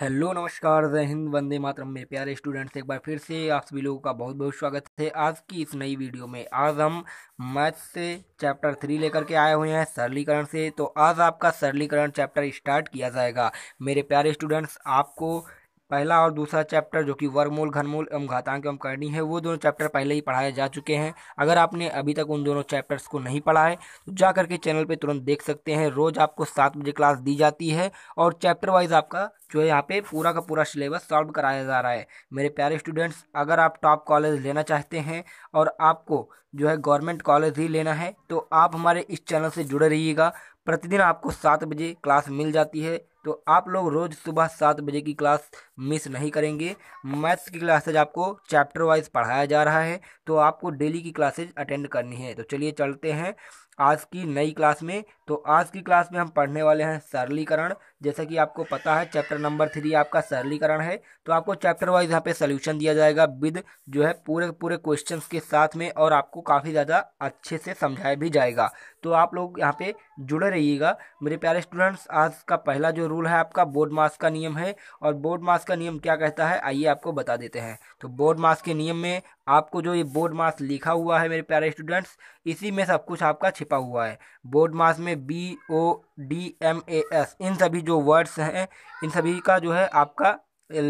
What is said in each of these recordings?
hello नमस्कार जय हिंद वंदे मातरम में प्यारे स्टूडेंट्स एक बार फिर से आप सभी लोगों का बहुत बहुत स्वागत है आज की इस नई वीडियो में आज हम मैथ से चैप्टर थ्री लेकर के आए हुए हैं सरलीकरण से तो आज आपका सरलीकरण चैप्टर स्टार्ट किया जाएगा मेरे प्यारे स्टूडेंट्स आपको पहला और दूसरा चैप्टर जो कि वर्गमूल घनमूल एवं घातांक एवं करणी है वो दोनों चैप्टर पहले ही पढ़ाए जा चुके हैं अगर आपने अभी तक उन दोनों चैप्टर्स को नहीं पढ़ा है तो जा करके चैनल पे तुरंत देख सकते हैं रोज़ आपको सात बजे क्लास दी जाती है और चैप्टर वाइज आपका जो है यहाँ पे पूरा का पूरा सिलेबस सॉल्व कराया जा रहा है मेरे प्यारे स्टूडेंट्स अगर आप टॉप कॉलेज लेना चाहते हैं और आपको जो है गवर्नमेंट कॉलेज ही लेना है तो आप हमारे इस चैनल से जुड़े रहिएगा प्रतिदिन आपको सात बजे क्लास मिल जाती है तो आप लोग रोज़ सुबह सात बजे की क्लास मिस नहीं करेंगे मैथ्स की क्लासेज आपको चैप्टर वाइज पढ़ाया जा रहा है तो आपको डेली की क्लासेज अटेंड करनी है तो चलिए चलते हैं आज की नई क्लास में तो आज की क्लास में हम पढ़ने वाले हैं सरलीकरण जैसा कि आपको पता है चैप्टर नंबर थ्री आपका सरलीकरण है तो आपको चैप्टर वाइज यहाँ पे सोल्यूशन दिया जाएगा विद जो है पूरे पूरे क्वेश्चंस के साथ में और आपको काफ़ी ज़्यादा अच्छे से समझाया भी जाएगा तो आप लोग यहाँ पे जुड़े रहिएगा मेरे प्यारे स्टूडेंट्स आज का पहला जो रूल है आपका बोर्ड मास का नियम है और बोर्ड मास का नियम क्या कहता है आइए आपको बता देते हैं तो बोर्ड मास के नियम में आपको जो ये बोर्ड मास लिखा हुआ है मेरे प्यारे स्टूडेंट्स इसी में सब कुछ आपका छिपा हुआ है बोर्ड मास में B O D M A S इन सभी जो वर्ड्स हैं इन सभी का जो है आपका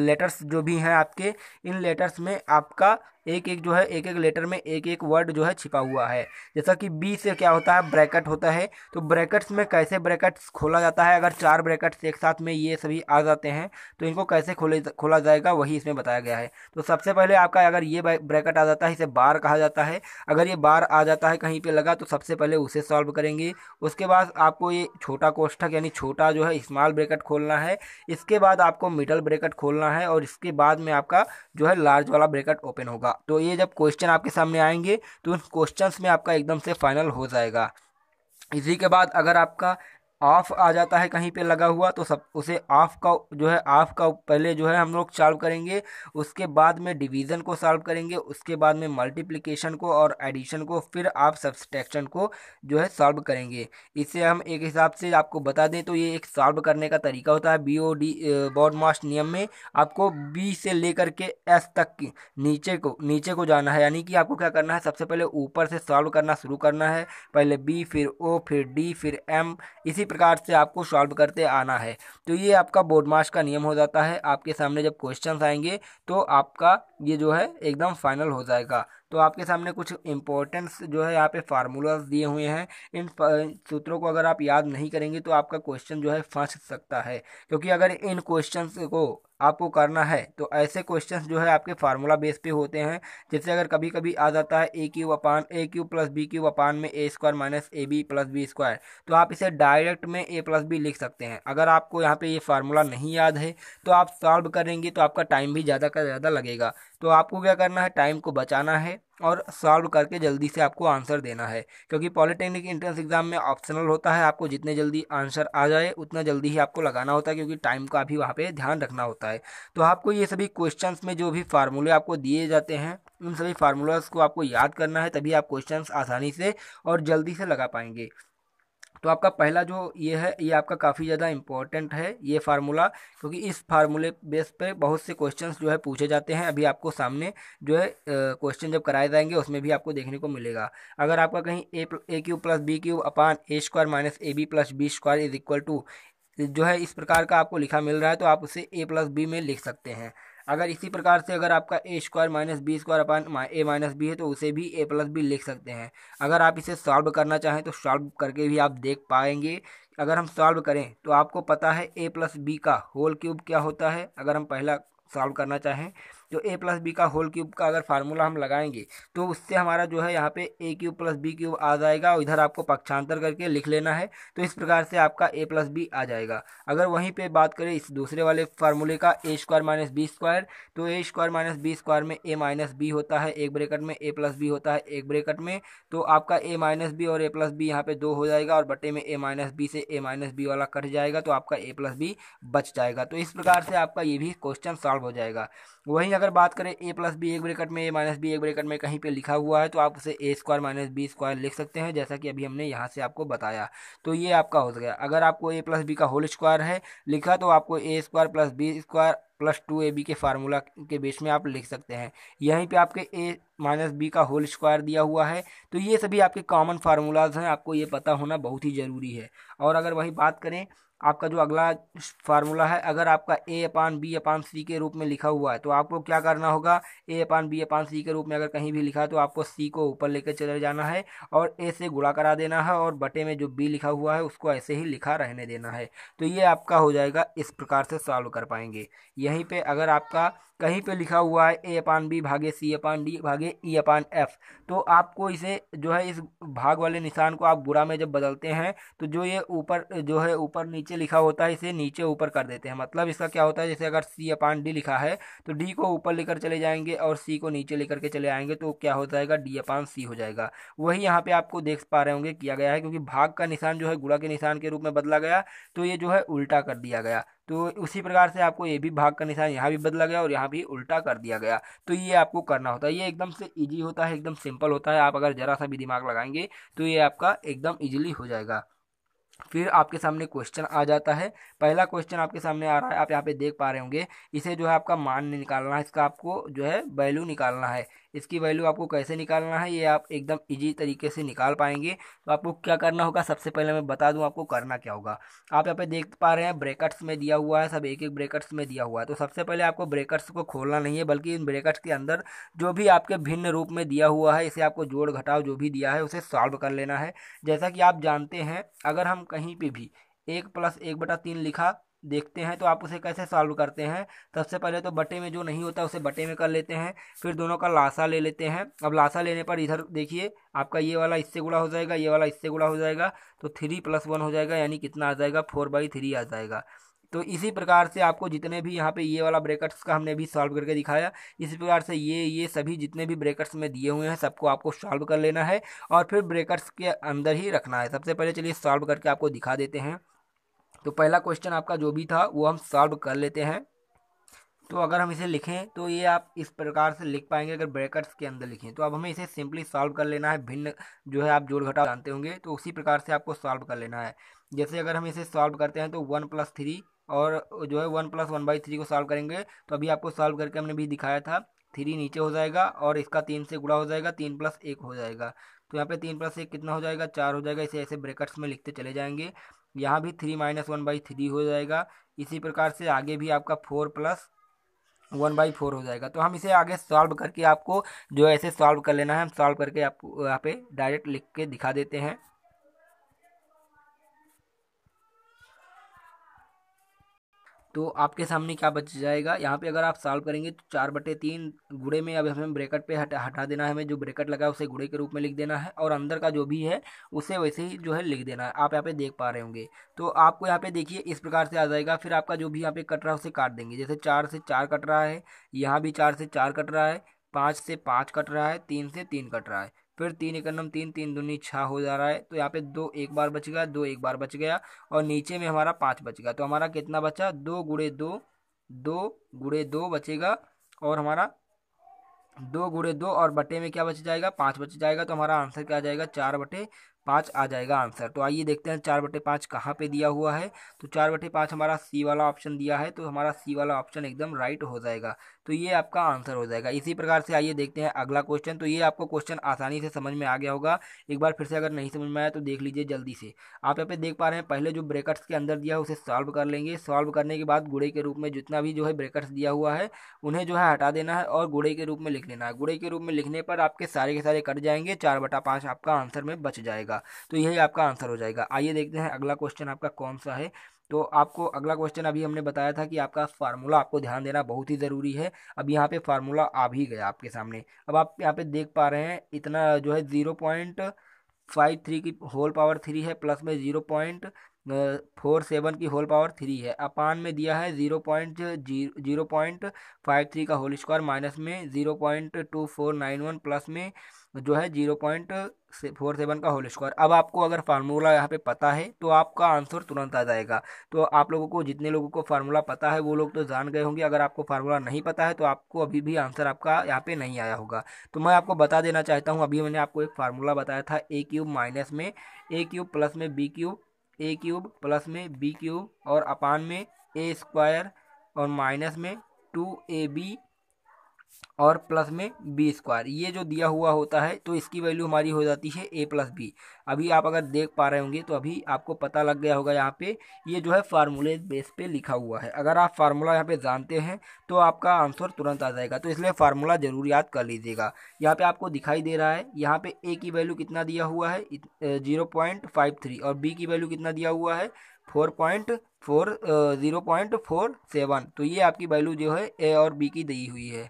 लेटर्स जो भी हैं आपके इन लेटर्स में आपका एक एक जो है एक एक लेटर में एक एक वर्ड जो है छिपा हुआ है जैसा कि बी से क्या होता है ब्रैकेट होता है तो ब्रैकेट्स में कैसे ब्रैकेट्स खोला जाता है अगर चार ब्रैकेट्स एक साथ में ये सभी आ जाते हैं तो इनको कैसे खोले खोला जाएगा वही इसमें बताया गया है तो सबसे पहले आपका अगर ये ब्रैकेट आ जाता है इसे बार कहा जाता है अगर ये बार आ जाता है कहीं पर लगा तो सबसे पहले उसे सॉल्व करेंगे उसके बाद आपको ये छोटा कोष्ठक यानी छोटा जो है स्मॉल ब्रैकेट खोलना है इसके बाद आपको मिडल ब्रैकेट खोलना है और इसके बाद में आपका जो है लार्ज वाला ब्रैकेट ओपन होगा तो ये जब क्वेश्चन आपके सामने आएंगे तो उन क्वेश्चंस में आपका एकदम से फाइनल हो जाएगा इसी के बाद अगर आपका ऑफ आ जाता है कहीं पे लगा हुआ तो सब उसे ऑफ का जो है ऑफ का पहले जो है हम लोग सॉल्व करेंगे उसके बाद में डिवीज़न को सॉल्व करेंगे उसके बाद में मल्टीप्लिकेशन को और एडिशन को फिर आप सब्सट्रैक्शन को जो है सॉल्व करेंगे इसे हम एक हिसाब से आपको बता दें तो ये एक सॉल्व करने का तरीका होता है B O D BODMAS नियम में आपको बी से लेकर के एस तक की नीचे को नीचे को जाना है यानी कि आपको क्या करना है सबसे पहले ऊपर से सॉल्व करना शुरू करना है पहले बी फिर ओ फिर डी फिर एम इसी प्रकार से आपको सॉल्व करते आना है तो ये आपका बोर्ड मार्च का नियम हो जाता है आपके सामने जब क्वेश्चन आएंगे तो आपका ये जो है एकदम फाइनल हो जाएगा तो आपके सामने कुछ इंपॉर्टेंस जो है यहाँ पे फार्मूलाज दिए हुए हैं इन सूत्रों को अगर आप याद नहीं करेंगे तो आपका क्वेश्चन जो है फंस सकता है क्योंकि अगर इन क्वेश्चन को आपको करना है तो ऐसे क्वेश्चन जो है आपके फार्मूला बेस पे होते हैं जैसे अगर कभी कभी आ जाता है a cube upon a cube plus b cube upon में a square minus a b plus b square तो आप इसे डायरेक्ट में ए प्लस बी लिख सकते हैं अगर आपको यहाँ पे ये फार्मूला नहीं याद है तो आप सॉल्व करेंगे तो आपका टाइम भी ज़्यादा का ज़्यादा लगेगा तो आपको क्या करना है टाइम को बचाना है और सॉल्व करके जल्दी से आपको आंसर देना है क्योंकि पॉलिटेक्निक इंट्रेंस एग्जाम में ऑप्शनल होता है आपको जितने जल्दी आंसर आ जाए उतना जल्दी ही आपको लगाना होता है क्योंकि टाइम का भी वहाँ पे ध्यान रखना होता है तो आपको ये सभी क्वेश्चन में जो भी फार्मूले आपको दिए जाते हैं उन सभी फार्मूलाज को आपको याद करना है तभी आप क्वेश्चन आसानी से और जल्दी से लगा पाएंगे तो आपका पहला जो ये है ये आपका काफ़ी ज़्यादा इंपॉर्टेंट है ये फार्मूला क्योंकि इस फार्मूले बेस पे बहुत से क्वेश्चंस जो है पूछे जाते हैं अभी आपको सामने जो है क्वेश्चन जब कराए जाएंगे उसमें भी आपको देखने को मिलेगा अगर आपका कहीं a a cube plus b cube upon a square minus a b plus b square is equal to जो है इस प्रकार का आपको लिखा मिल रहा है तो आप उसे ए प्लस बी में लिख सकते हैं अगर इसी प्रकार से अगर आपका a square minus b square upon a minus b है तो उसे भी ए प्लस बी लिख सकते हैं अगर आप इसे सॉल्व करना चाहें तो सॉल्व करके भी आप देख पाएंगे अगर हम सॉल्व करें तो आपको पता है ए प्लस बी का होल क्यूब क्या होता है अगर हम पहला सॉल्व करना चाहें जो ए प्लस बी का होल क्यूब का अगर फार्मूला हम लगाएंगे तो उससे हमारा जो है यहाँ पे a cube plus b cube आ जाएगा और इधर आपको पक्षांतर करके लिख लेना है तो इस प्रकार से आपका ए प्लस बी आ जाएगा अगर वहीं पर बात करें इस दूसरे वाले फार्मूले का a square minus b square तो a square minus b square में ए माइनस बी होता है एक ब्रेकट में ए प्लस बी होता है एक ब्रेकट में तो आपका ए माइनस बी और ए प्लस बी यहाँ पे दो हो जाएगा और बटे में ए माइनस बी से ए माइनस बी वाला कट जाएगा तो आपका ए प्लस बी बच जाएगा तो इस प्रकार से आपका ये भी क्वेश्चन सॉल्व हो जाएगा वहीं अगर बात करें ए प्लस बी एक ब्रेकेट में ए माइनस बी एक ब्रेकेट में कहीं पे लिखा हुआ है तो आप उसे a square minus b square लिख सकते हैं जैसा कि अभी हमने यहाँ से आपको बताया तो ये आपका हो गया अगर आपको ए प्लस बी का होल स्क्वायर है लिखा तो आपको a square plus b square plus two a b के फार्मूला के बेस में आप लिख सकते हैं यहीं पे आपके ए माइनस बी का होल स्क्वायर दिया हुआ है तो ये सभी आपके कॉमन फार्मूलाज हैं आपको ये पता होना बहुत ही ज़रूरी है और अगर वही बात करें आपका जो अगला फार्मूला है अगर आपका ए अपान बी अपान सी के रूप में लिखा हुआ है तो आपको क्या करना होगा ए अपान बी अपान सी के रूप में अगर कहीं भी लिखा है तो आपको सी को ऊपर लेकर चले जाना है और ए से गुड़ा करा देना है और बटे में जो बी लिखा हुआ है उसको ऐसे ही लिखा रहने देना है तो ये आपका हो जाएगा इस प्रकार से सॉल्व कर पाएंगे यहीं पर अगर आपका कहीं पे लिखा हुआ है ए अपान बी भागे सी अपान डी भागे ई अपान एफ तो आपको इसे जो है इस भाग वाले निशान को आप बुरा में जब बदलते हैं तो जो ये ऊपर जो है ऊपर नीचे लिखा होता है इसे नीचे ऊपर कर देते हैं मतलब इसका क्या होता है जैसे अगर सी अपान डी लिखा है तो डी को ऊपर लेकर चले जाएंगे और सी को नीचे लेकर के चले आएंगे तो क्या हो जाएगा डी अपान सी हो जाएगा वही यहाँ पर आपको देख पा रहे होंगे किया गया है क्योंकि भाग का निशान जो है गुड़ा के निशान के रूप में बदला गया तो ये जो है उल्टा कर दिया गया तो उसी प्रकार से आपको ये भी भाग का निशान यहाँ भी बदला गया और यहाँ भी उल्टा कर दिया गया तो ये आपको करना होता है ये एकदम से ईजी होता है एकदम सिंपल होता है आप अगर ज़रा सा भी दिमाग लगाएंगे तो ये आपका एकदम ईजिली हो जाएगा फिर आपके सामने क्वेश्चन आ जाता है पहला क्वेश्चन आपके सामने आ रहा है आप यहाँ पे देख पा रहे होंगे इसे जो है आपका मान निकालना है इसका आपको जो है वैल्यू निकालना है इसकी वैल्यू आपको कैसे निकालना है ये आप एकदम इजी तरीके से निकाल पाएंगे तो आपको क्या करना होगा सबसे पहले मैं बता दूँ आपको करना क्या होगा आप यहाँ पे देख पा रहे हैं ब्रेकट्स में दिया हुआ है सब एक एक ब्रेकट्स में दिया हुआ है तो सबसे पहले आपको ब्रेकट्स को खोलना नहीं है बल्कि इन ब्रेकट्स के अंदर जो भी आपके भिन्न रूप में दिया हुआ है इसे आपको जोड़ घटाव जो भी दिया है उसे सॉल्व कर लेना है जैसा कि आप जानते हैं अगर हम कहीं पे भी एक प्लस एक बटा तीन लिखा देखते हैं तो आप उसे कैसे सॉल्व करते हैं सबसे पहले तो बटे में जो नहीं होता उसे बटे में कर लेते हैं फिर दोनों का लाशा ले लेते हैं अब लाशा लेने पर इधर देखिए आपका ये वाला इससे गुड़ा हो जाएगा ये वाला इससे गुड़ा हो जाएगा तो थ्री प्लस वन हो जाएगा यानी कितना आ जाएगा फोर बाई थ्री आ जाएगा तो इसी प्रकार से आपको जितने भी यहाँ पे ये वाला ब्रेकर्स का हमने भी सॉल्व करके दिखाया इसी प्रकार से ये ये सभी जितने भी ब्रेकर्स में दिए हुए हैं सबको आपको सॉल्व कर लेना है और फिर ब्रेकर्स के अंदर ही रखना है सबसे पहले चलिए सॉल्व करके आपको दिखा देते हैं तो पहला क्वेश्चन आपका जो भी था वो हम सॉल्व कर लेते हैं तो अगर हम इसे लिखें तो ये आप इस प्रकार से लिख पाएंगे अगर ब्रैकेट्स के अंदर लिखें तो अब हमें इसे सिंपली सॉल्व कर लेना है भिन्न जो है आप जोड़ घटा जानते होंगे तो उसी प्रकार से आपको सॉल्व कर लेना है जैसे अगर हम इसे सॉल्व करते हैं तो वन प्लस थ्री और जो है one plus one by three को सॉल्व करेंगे तो अभी आपको सॉल्व करके हमने भी दिखाया था थ्री नीचे हो जाएगा और इसका तीन से गुड़ा हो जाएगा तीन प्लस एक हो जाएगा तो यहाँ पे तीन प्लस एक कितना हो जाएगा चार हो जाएगा इसे ऐसे ब्रेकट्स में लिखते चले जाएंगे यहाँ भी three minus one by three हो जाएगा इसी प्रकार से आगे भी आपका four plus one by four हो जाएगा तो हम इसे आगे सॉल्व करके आपको जो ऐसे सॉल्व कर लेना है हम सॉल्व करके आपको यहाँ पे डायरेक्ट लिख के दिखा देते हैं तो आपके सामने क्या बच जाएगा यहाँ पे अगर आप सॉल्व करेंगे तो चार बटे तीन गुड़े में अब हमें ब्रेकेट पे हटा हटा देना है हमें जो ब्रेकेट लगा है उसे गुड़े के रूप में लिख देना है और अंदर का जो भी है उसे वैसे ही जो है लिख देना है आप यहाँ पे देख पा रहे होंगे तो आपको यहाँ पे देखिए इस प्रकार से आ जाएगा फिर आपका जो भी यहाँ पे कट रहा है उसे काट देंगे जैसे चार से चार कट रहा है यहाँ भी चार से चार कट रहा है पाँच से पाँच कट रहा है तीन से तीन कट रहा है फिर तीन इकनम तीन तीन दूनी छः हो जा रहा है तो यहाँ पे दो एक बार बच गया दो एक बार बच गया और नीचे में हमारा पाँच बच गया तो हमारा कितना बचा दो गुड़े दो दो गुड़े दो बचेगा और हमारा दो गुड़े दो और बटे में क्या बच जाएगा पाँच बच जाएगा तो हमारा आंसर क्या आ जाएगा चार बटे पाँच आ जाएगा आंसर तो आइए देखते हैं चार बटे पाँच कहाँ पर दिया हुआ है तो चार बटे पाँच हमारा सी वाला ऑप्शन दिया है तो हमारा सी वाला ऑप्शन एकदम राइट हो जाएगा तो ये आपका आंसर हो जाएगा इसी प्रकार से आइए देखते हैं अगला क्वेश्चन तो ये आपको क्वेश्चन आसानी से समझ में आ गया होगा एक बार फिर से अगर नहीं समझ में आया तो देख लीजिए जल्दी से आप यहाँ पे देख पा रहे हैं पहले जो ब्रेकर्स के अंदर दिया है उसे सॉल्व कर लेंगे सॉल्व करने के बाद गुड़े के रूप में जितना भी जो है ब्रेकर्स दिया हुआ है उन्हें जो है हटा देना है और गुड़े के रूप में लिख लेना है गुड़े के रूप में लिखने पर आपके सारे के सारे कट जाएंगे चार बटा पाँच आपका आंसर में बच जाएगा जाएगा तो यही आपका आंसर हो जाएगा आइए देखते हैं अगला क्वेश्चन आपका कौन सा है तो आपको अगला क्वेश्चन अभी हमने बताया था कि आपका फार्मूला आपको ध्यान देना बहुत ही ज़रूरी है अब यहाँ पे फार्मूला आ भी गया आपके सामने अब आप यहाँ पे देख पा रहे हैं इतना जो है ज़ीरो पॉइंट फाइव थ्री की होल पावर थ्री है प्लस में ज़ीरो पॉइंट फोर सेवन की होल पावर थ्री है अपान में दिया है zero point zero point five three का होल स्क्वायर माइनस में zero point two four nine one plus में जो है जीरो पॉइंट फोर सेवन का होल स्क्वायर अब आपको अगर फार्मूला यहाँ पे पता है तो आपका आंसर तुरंत आ जाएगा तो आप लोगों को जितने लोगों को फार्मूला पता है वो लोग तो जान गए होंगे अगर आपको फार्मूला नहीं पता है तो आपको अभी भी आंसर आपका यहाँ पे नहीं आया होगा तो मैं आपको बता देना चाहता हूँ अभी मैंने आपको एक फार्मूला बताया था ए क्यूब माइनस में ए क्यूब प्लस में b cube a cube plus में बी क्यूब और अपान में ए स्क्वायर और माइनस में टू ए बी और प्लस में बी स्क्वायर ये जो दिया हुआ होता है तो इसकी वैल्यू हमारी हो जाती है ए प्लस बी अभी आप अगर देख पा रहे होंगे तो अभी आपको पता लग गया होगा यहाँ पे ये जो है फार्मूले बेस पे लिखा हुआ है अगर आप फार्मूला यहाँ पे जानते हैं तो आपका आंसर तुरंत आ जाएगा तो इसलिए फार्मूला ज़रूर याद कर लीजिएगा यहाँ पर आपको दिखाई दे रहा है यहाँ पर ए की वैल्यू कितना दिया हुआ है जीरो और बी की वैल्यू कितना दिया हुआ है four point four zero point four seven तो ये आपकी वैल्यू जो है ए और बी की दी हुई है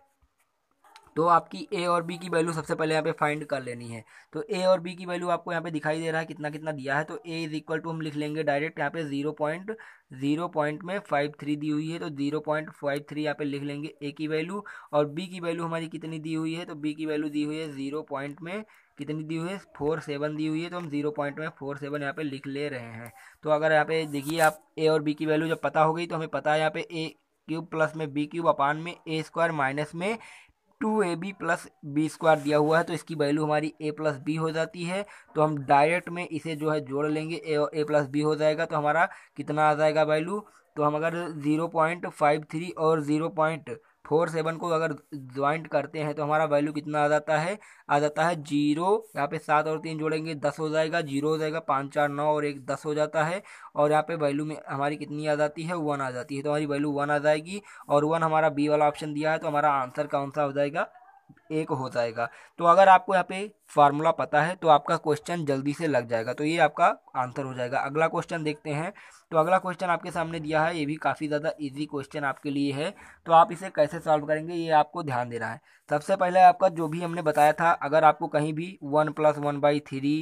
तो आपकी ए और बी की वैल्यू सबसे पहले यहाँ पे फाइंड कर लेनी है तो ए और बी की वैल्यू आपको यहाँ पे दिखाई दे रहा है कितना कितना दिया है तो ए इज इक्वल टू हम लिख लेंगे डायरेक्ट यहाँ पे जीरो पॉइंट जीरो पॉइंट में फाइव थ्री दी हुई है तो जीरो पॉइंट फाइव थ्री यहाँ पे लिख लेंगे ए की वैल्यू और बी की वैल्यू हमारी कितनी दी हुई है तो बी की वैल्यू दी हुई है जीरो पॉइंट में कितनी दी हुई है फोर सेवन दी हुई है तो हम जीरो पॉइंट में फोर सेवन यहाँ पे लिख ले रहे हैं तो अगर यहाँ पे देखिए आप ए और बी की वैल्यू जब पता हो गई तो हमें पता है यहाँ पे ए क्यूब प्लस में बी क्यूब अपान में ए स्क्वायर माइनस में two a b plus b square दिया हुआ है तो इसकी वैल्यू हमारी ए प्लस बी हो जाती है तो हम डायरेक्ट में इसे जो है जोड़ लेंगे ए और ए प्लस बी हो जाएगा तो हमारा कितना आ जाएगा वैल्यू तो हम अगर ज़ीरो पॉइंट फाइव थ्री और ज़ीरो पॉइंट फोर सेवन को अगर ज्वाइंट करते हैं तो हमारा वैल्यू कितना आ जाता है आ जाता है जीरो यहाँ पे सात और तीन जोड़ेंगे दस हो जाएगा जीरो हो जाएगा पाँच चार नौ और एक दस हो जाता है और यहाँ पे वैल्यू में हमारी कितनी आ जाती है वन आ जाती है तो हमारी वैल्यू वन आ जाएगी और वन हमारा बी वाला ऑप्शन दिया है तो हमारा आंसर कौन सा हो जाएगा एक हो जाएगा तो अगर आपको यहाँ पे फार्मूला पता है तो आपका क्वेश्चन जल्दी से लग जाएगा तो ये आपका आंसर हो जाएगा अगला क्वेश्चन देखते हैं तो अगला क्वेश्चन आपके सामने दिया है ये भी काफ़ी ज़्यादा इजी क्वेश्चन आपके लिए है तो आप इसे कैसे सॉल्व करेंगे ये आपको ध्यान देना है सबसे पहले आपका जो भी हमने बताया था अगर आपको कहीं भी one plus one by three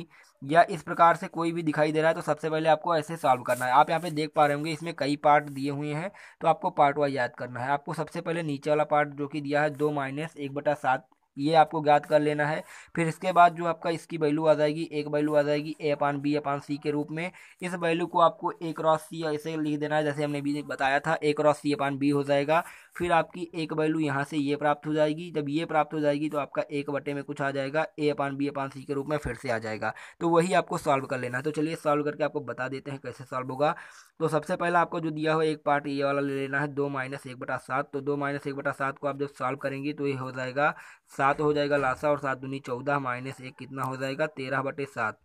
या इस प्रकार से कोई भी दिखाई दे रहा है तो सबसे पहले आपको ऐसे सॉल्व करना है आप यहाँ पे देख पा रहे होंगे इसमें कई पार्ट दिए हुए हैं तो आपको पार्ट वाइज याद करना है आपको सबसे पहले नीचे वाला पार्ट जो कि दिया है दो माइनस एक बटा सात ये आपको ज्ञात कर लेना है फिर इसके बाद जो आपका इसकी वैल्यू आ जाएगी एक वैल्यू आ जाएगी ए अपान बी अपान सी के रूप में इस वैल्यू को आपको ए क्रॉस सी ऐसे लिख देना है जैसे हमने भी बताया था ए क्रॉस सी अपान बी हो जाएगा फिर आपकी एक वैल्यू यहाँ से ये प्राप्त हो जाएगी जब ये प्राप्त हो जाएगी तो आपका एक बटे में कुछ आ जाएगा ए अपान बी अपान सी के रूप में फिर से आ जाएगा तो वही आपको सॉल्व कर लेना है तो चलिए सॉल्व करके आपको बता देते हैं कैसे सॉल्व होगा तो सबसे पहला आपको जो दिया हो एक पार्ट ये वाला ले लेना है दो माइनस एक बटा सात तो दो माइनस एक बटा सात को आप जब सॉल्व करेंगे तो ये हो जाएगा सात सात हो जाएगा लासा और सात दूनी चौदह माइनस एक कितना हो जाएगा तेरह बटे सात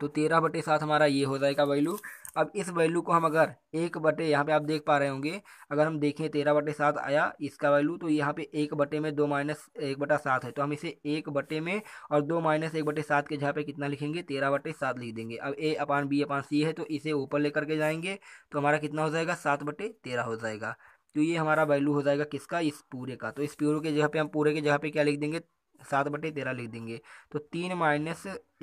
तो तेरह बटे सात हमारा ये हो जाएगा वैल्यू अब इस वैल्यू को हम अगर एक बटे यहाँ पे आप देख पा रहे होंगे अगर हम देखें तेरह बटे सात आया इसका वैल्यू तो यहाँ पे एक बटे में दो माइनस एक बटा सात है तो हम इसे एक बटे में और दो माइनस एक बटे सात के जहाँ पे कितना लिखेंगे तेरह बटे सात लिख देंगे अब ए अपान बी अपान सी है तो इसे ऊपर लेकर के जाएंगे तो हमारा कितना हो जाएगा सात बटे तेरह हो जाएगा तो ये हमारा वैल्यू हो जाएगा किसका इस पूरे का तो इस पूरे के जगह पे हम पूरे के जगह पे क्या लिख देंगे सात बटे तेरह लिख देंगे तो तीन माइनस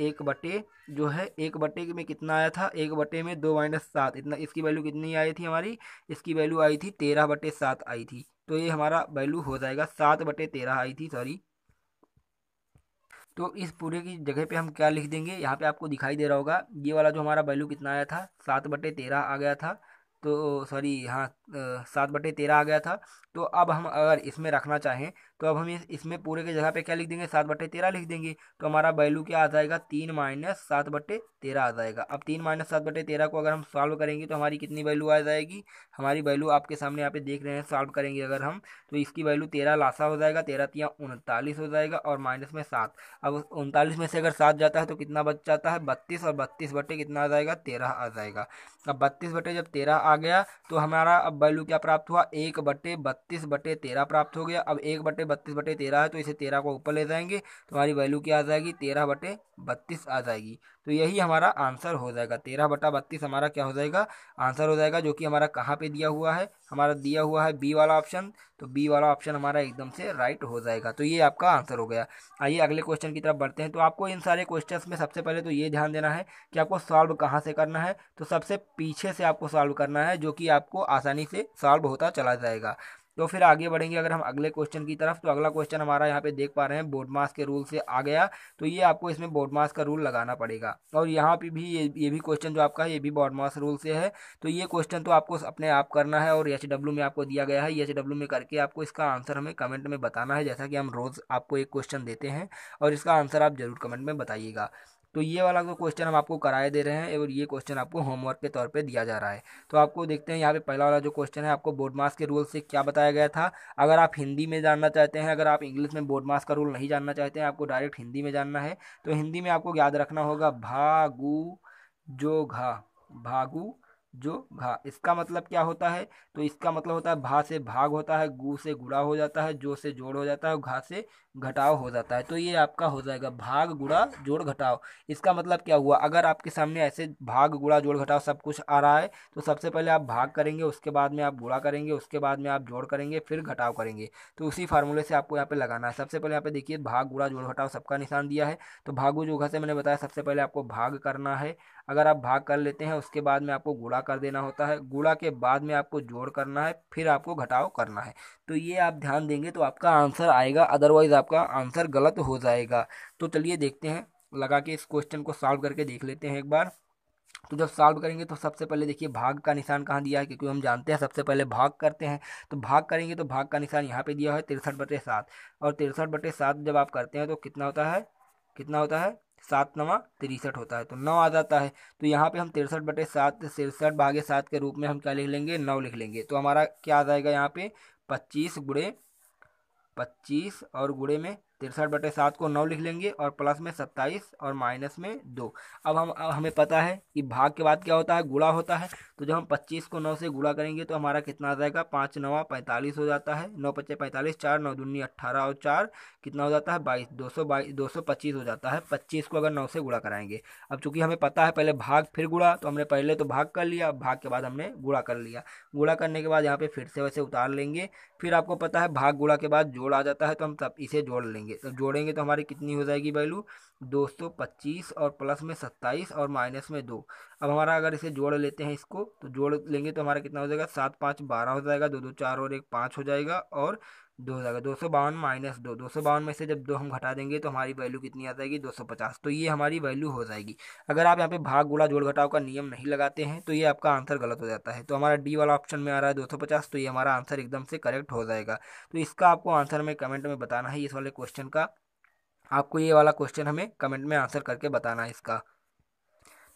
एक बटे जो है एक बटे में कितना आया था एक बटे में दो माइनस सात इतना इसकी वैल्यू कितनी आई थी हमारी इसकी वैल्यू आई थी तेरह बटे सात आई थी तो ये हमारा वैल्यू हो जाएगा सात बटे तेरह आई थी सॉरी तो इस पूरे की जगह पे हम क्या लिख देंगे यहाँ पे आपको दिखाई दे रहा होगा ये वाला जो हमारा वैल्यू कितना आया था सात बटे तेरह आ गया था तो सॉरी यहाँ सात बटे तेरह आ गया था तो अब हम अगर इसमें रखना चाहें तो अब हम इसमें पूरे के जगह पे क्या लिख देंगे सात बट्टे तेरह लिख देंगे तो हमारा वैल्यू क्या आ जाएगा तीन माइनस सात बट्टे तेरह आ जाएगा अब तीन माइनस सात बटे तेरह को अगर हम सॉल्व करेंगे तो हमारी कितनी वैल्यू आ जाएगी हमारी वैल्यू आपके सामने यहाँ पे देख रहे हैं सॉल्व करेंगे अगर हम तो इसकी वैल्यू तेरह लासा हो जाएगा तेरह तिया उनतालीस हो जाएगा और माइनस में सात अब उनतालीस में से अगर सात जाता है तो कितना बच जाता है बत्तीस और बत्तीस बटे कितना आ जाएगा तेरह आ जाएगा अब बत्तीस बटे जब तेरह आ गया तो हमारा अब वैल्यू क्या प्राप्त हुआ एक बटे बत्तीस बटे तेरह प्राप्त हो गया अब एक बटे बत्तीस बटे तेरह है तो इसे तेरह को ऊपर ले जाएंगे तो हमारी वैल्यू क्या आ जाएगी तेरह बटे बत्तीस आ जाएगी तो यही हमारा आंसर हो जाएगा तेरह बटा बत्तीस हमारा क्या हो जाएगा आंसर हो जाएगा जो कि हमारा कहाँ पे दिया हुआ है हमारा दिया हुआ है बी वाला ऑप्शन तो बी वाला ऑप्शन हमारा एकदम से राइट हो जाएगा तो ये आपका आंसर हो गया आइए अगले क्वेश्चन की तरफ बढ़ते हैं तो आपको इन सारे क्वेश्चन में सबसे पहले तो ये ध्यान देना है कि आपको सॉल्व कहाँ से करना है तो सबसे पीछे से आपको सॉल्व करना है जो कि आपको आसानी से सॉल्व होता चला जाएगा तो फिर आगे बढ़ेंगे अगर हम अगले क्वेश्चन की तरफ तो अगला क्वेश्चन हमारा यहाँ पे देख पा रहे हैं बोर्ड मास के रूल से आ गया तो ये आपको इसमें बोर्ड मास का रूल लगाना पड़ेगा और यहाँ पे भी ये ये भी क्वेश्चन जो आपका है ये भी बोर्ड मास रूल से है तो ये क्वेश्चन तो आपको अपने आप करना है और एच में आपको दिया गया है एच में करके आपको इसका आंसर हमें कमेंट में बताना है जैसा कि हम रोज़ आपको एक क्वेश्चन देते हैं और इसका आंसर आप जरूर कमेंट में बताइएगा तो ये वाला जो क्वेश्चन हम आपको कराए दे रहे हैं और ये क्वेश्चन आपको होमवर्क के तौर पर दिया जा रहा है तो आपको देखते हैं यहाँ पे पहला वाला जो क्वेश्चन है आपको बोर्ड मास के रूल से क्या बताया गया था अगर आप हिंदी में जानना चाहते हैं अगर आप इंग्लिश में बोर्ड मास का रूल नहीं जानना चाहते हैं आपको डायरेक्ट हिंदी में जानना है तो हिंदी में आपको याद रखना होगा भागु जो घा भागु जो घा इसका मतलब क्या होता है तो इसका मतलब होता है भा से भाग होता है गु से गुड़ा हो जाता है जो से जोड़ हो जाता है घा से घटाव हो जाता है तो ये आपका हो जाएगा भाग गुड़ा जोड़ घटाव इसका मतलब क्या हुआ अगर आपके सामने ऐसे भाग गुड़ा जोड़ घटाव सब कुछ आ रहा है तो सबसे पहले आप भाग करेंगे उसके बाद में आप गुड़ा करेंगे उसके बाद में आप जोड़ करेंगे फिर घटाव करेंगे तो उसी फार्मूले से आपको यहाँ पे लगाना है सबसे पहले यहाँ पे देखिए भाग गुड़ा जोड़ घटाव सबका निशान दिया है तो भागु जोघा से मैंने बताया सबसे पहले आपको भाग करना है अगर आप भाग कर लेते हैं उसके बाद में आपको गुड़ा कर देना होता है गुड़ा के बाद में आपको जोड़ करना है फिर आपको घटाव करना है तो ये आप ध्यान देंगे तो आपका आंसर आएगा अदरवाइज आपका आंसर गलत हो जाएगा तो चलिए देखते हैं लगा के इस क्वेश्चन को सॉल्व करके देख लेते हैं एक बार तो जब सॉल्व करेंगे तो सबसे पहले देखिए भाग का निशान कहाँ दिया है क्योंकि हम जानते हैं सबसे पहले भाग करते हैं तो भाग करेंगे तो भाग का निशान यहाँ पे दिया है तिरसठ बटे सात और तिरसठ बटे सात जब आप करते हैं तो कितना होता है कितना होता है सात नवा तिरसठ होता है तो नौ आ जाता है तो यहाँ पे हम तिरसठ बटे सात तिरसठ भागे सात के रूप में हम क्या लिख लेंगे नौ लिख लेंगे तो हमारा क्या आ जाएगा यहाँ पे पच्चीस गुड़े पच्चीस और गुड़े में तिरसठ बटे सात को नौ लिख लेंगे और प्लस में सत्ताईस और माइनस में दो अब हम अब हमें पता है कि भाग के बाद क्या होता है गुड़ा होता है तो जब हम पच्चीस को नौ से गुड़ा करेंगे तो हमारा कितना आ जाएगा पाँच नवा पैंतालीस हो जाता है नौ पच्चे पैंतालीस चार नौ दूनी अट्ठारह और चार कितना हो जाता है बाईस दो सौ बाईस दो सौ पच्चीस हो जाता है पच्चीस को अगर नौ से गुड़ा कराएंगे अब चूंकि हमें पता है पहले भाग फिर गुड़ा तो हमने पहले तो भाग कर लिया भाग के बाद हमने गुड़ा कर लिया गुड़ा करने के बाद यहाँ पर फिर से वैसे उतार लेंगे फिर आपको पता है भाग गुड़ा के बाद जोड़ आ जाता है तो हम तब इसे जोड़ लेंगे जोड़ेंगे तो जोड़ेंगे तो हमारी कितनी हो जाएगी वैल्यू दो सौ पच्चीस और प्लस में सत्ताईस और माइनस में दो अब हमारा अगर इसे जोड़ लेते हैं इसको तो जोड़ लेंगे तो हमारा कितना हो जाएगा सात पाँच बारह हो जाएगा दो दो चार और एक पाँच हो जाएगा और दो हो जाएगा दो सौ बावन माइनस दो दो सौ बावन में से जब दो हम घटा देंगे तो हमारी वैल्यू कितनी आ जाएगी दो सौ पचास तो ये हमारी वैल्यू हो जाएगी अगर आप यहाँ पे भाग गोला जोड़ घटाव का नियम नहीं लगाते हैं तो ये आपका आंसर गलत हो जाता है तो हमारा डी वाला ऑप्शन में आ रहा है दो सौ पचास तो ये हमारा आंसर एकदम से करेक्ट हो जाएगा तो इसका आपको आंसर हमें कमेंट में बताना है इस वाले क्वेश्चन का आपको ये वाला क्वेश्चन हमें कमेंट में आंसर करके बताना है इसका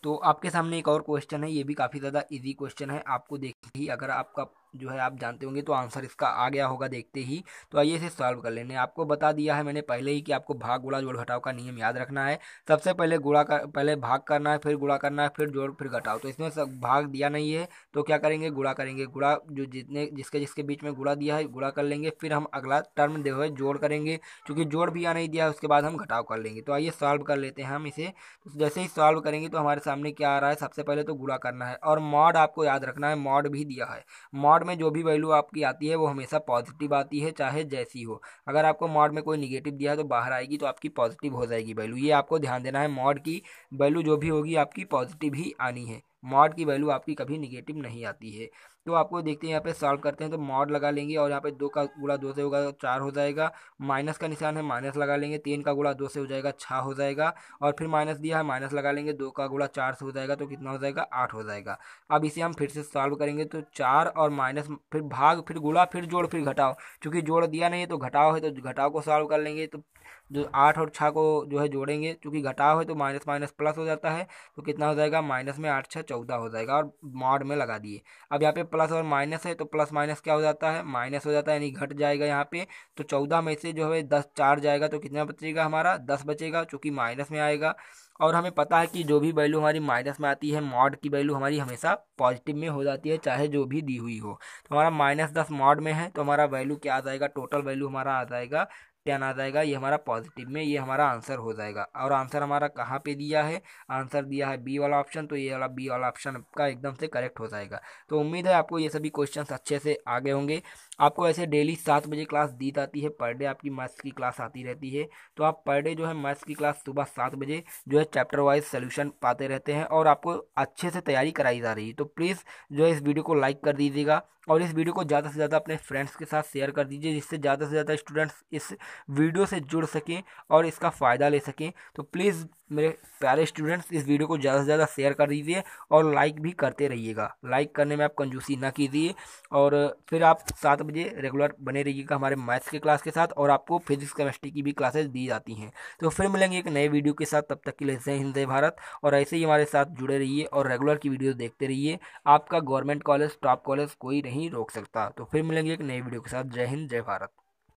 तो आपके सामने एक और क्वेश्चन है ये भी काफ़ी ज़्यादा इजी क्वेश्चन है आपको देखिए अगर आपका जो है आप जानते होंगे तो आंसर इसका आ गया होगा देखते ही तो आइए इसे सॉल्व कर लेने आपको बता दिया है मैंने पहले ही कि आपको भाग गुड़ा जोड़ घटाव का नियम याद रखना है सबसे पहले गुड़ा कर पहले भाग करना है फिर गुड़ा करना है फिर जोड़ फिर घटाओ तो इसमें सब भाग दिया नहीं है तो क्या करेंगे गुड़ा करेंगे गुड़ा जो जितने जिसके जिसके बीच में गुड़ा दिया है गुड़ा कर लेंगे फिर हम अगला टर्म दे जोड़ करेंगे क्योंकि जोड़ भी या नहीं दिया है उसके बाद हम घटाव कर लेंगे तो आइए सॉल्व कर लेते हैं हम इसे तो जैसे ही सॉल्व करेंगे तो हमारे सामने क्या आ रहा है सबसे पहले तो गुड़ा करना है और मॉड आपको याद रखना है मॉड भी दिया है मॉड में जो भी वैल्यू आपकी आती है वो हमेशा पॉजिटिव आती है चाहे जैसी हो अगर आपको मॉड में कोई निगेटिव दिया है तो बाहर आएगी तो आपकी पॉजिटिव हो जाएगी वैल्यू ये आपको ध्यान देना है मॉड की वैल्यू जो भी होगी आपकी पॉजिटिव ही आनी है मॉड की वैल्यू आपकी कभी निगेटिव नहीं आती है तो आपको देखते हैं यहाँ पे सॉल्व करते हैं तो मॉड लगा लेंगे और यहाँ पे दो का गुड़ा दो से होगा तो चार हो जाएगा माइनस का निशान है माइनस लगा लेंगे तीन का गुड़ा दो से हो जाएगा छः हो जाएगा और फिर माइनस दिया है माइनस लगा लेंगे दो का गुड़ा चार से हो जाएगा तो कितना हो जाएगा आठ हो जाएगा अब इसे हम फिर से सॉल्व करेंगे तो चार और माइनस फिर भाग फिर गुड़ा फिर जोड़ फिर घटाओ चूँकि जोड़ दिया नहीं है तो घटाओ है तो घटाओ को सॉल्व कर लेंगे तो जो आठ और छः को जो है जोड़ेंगे क्योंकि घटाव है तो माइनस माइनस प्लस हो जाता है तो कितना हो जाएगा माइनस में आठ छः चौदह हो जाएगा और मॉड में लगा दिए अब यहाँ पे प्लस और माइनस है तो प्लस माइनस क्या हो जाता है माइनस हो जाता है यानी घट जाएगा यहाँ पे तो चौदह में से जो है दस चार जाएगा तो कितना बचेगा हमारा दस बचेगा चूँकि माइनस में आएगा और हमें पता है कि जो भी वैल्यू हमारी माइनस में आती है मॉड की वैल्यू हमारी हमेशा पॉजिटिव में हो जाती है चाहे जो भी दी हुई हो तो हमारा माइनस दस मॉड में है तो हमारा वैल्यू क्या आ जाएगा टोटल वैल्यू हमारा आ जाएगा टेन आ जाएगा ये हमारा पॉजिटिव में ये हमारा आंसर हो जाएगा और आंसर हमारा कहाँ पे दिया है आंसर दिया है बी वाला ऑप्शन तो ये वाला बी वाला ऑप्शन का एकदम से करेक्ट हो जाएगा तो उम्मीद है आपको ये सभी क्वेश्चन अच्छे से आगे होंगे आपको ऐसे डेली सात बजे क्लास दी जाती है पर डे आपकी मैथ्स की क्लास आती रहती है तो आप पर डे जो है मैथ्स की क्लास सुबह सात बजे जो है चैप्टर वाइज सोल्यूशन पाते रहते हैं और आपको अच्छे से तैयारी कराई जा रही है तो प्लीज़ जो है इस वीडियो को लाइक कर दीजिएगा और इस वीडियो को ज़्यादा से ज़्यादा अपने फ्रेंड्स के साथ शेयर कर दीजिए जिससे ज़्यादा से ज़्यादा स्टूडेंट्स इस वीडियो से जुड़ सकें और इसका फ़ायदा ले सकें तो प्लीज़ मेरे प्यारे स्टूडेंट्स इस वीडियो को ज़्यादा से ज़्यादा शेयर कर दीजिए और लाइक भी करते रहिएगा लाइक करने में आप कंजूसी ना कीजिए और फिर आप सात बजे रेगुलर बने रहिएगा हमारे मैथ्स के क्लास के साथ और आपको फिजिक्स केमिस्ट्री की भी क्लासेज दी जाती हैं तो फिर मिलेंगे एक नए वीडियो के साथ तब तक के लिए जय हिंद जय भारत और ऐसे ही हमारे साथ जुड़े रहिए और रेगुलर की वीडियो देखते रहिए आपका गवर्नमेंट कॉलेज टॉप कॉलेज कोई नहीं रोक सकता तो फिर मिलेंगे एक नए वीडियो के साथ जय हिंद जय भारत